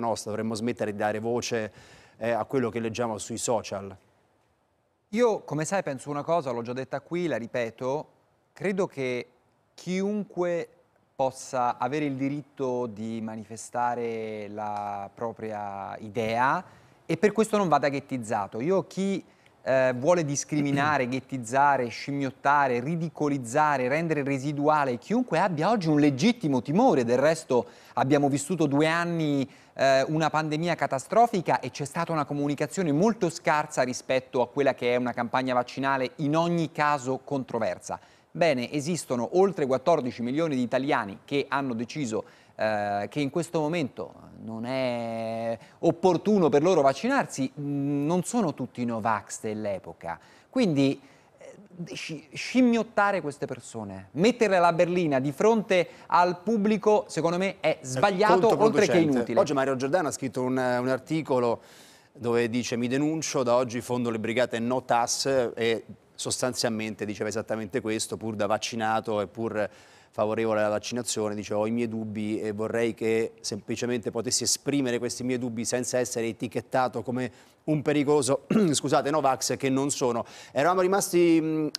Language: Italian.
nostra, dovremmo smettere di dare voce eh, a quello che leggiamo sui social. Io, come sai, penso una cosa, l'ho già detta qui, la ripeto, credo che chiunque possa avere il diritto di manifestare la propria idea e per questo non vada ghettizzato. Io chi eh, vuole discriminare, ghettizzare, scimmiottare, ridicolizzare, rendere residuale chiunque abbia oggi un legittimo timore. Del resto abbiamo vissuto due anni eh, una pandemia catastrofica e c'è stata una comunicazione molto scarsa rispetto a quella che è una campagna vaccinale in ogni caso controversa. Bene, esistono oltre 14 milioni di italiani che hanno deciso eh, che in questo momento non è opportuno per loro vaccinarsi, mm, non sono tutti Novax dell'epoca. Quindi eh, scimmiottare queste persone, mettere la berlina di fronte al pubblico, secondo me è eh, sbagliato oltre che inutile. Oggi Mario Giordano ha scritto un, un articolo dove dice mi denuncio, da oggi fondo le brigate no TAS e sostanzialmente diceva esattamente questo, pur da vaccinato e pur favorevole alla vaccinazione, dicevo ho i miei dubbi e vorrei che semplicemente potessi esprimere questi miei dubbi senza essere etichettato come un pericoloso, scusate, Novax che non sono. Eravamo rimasti...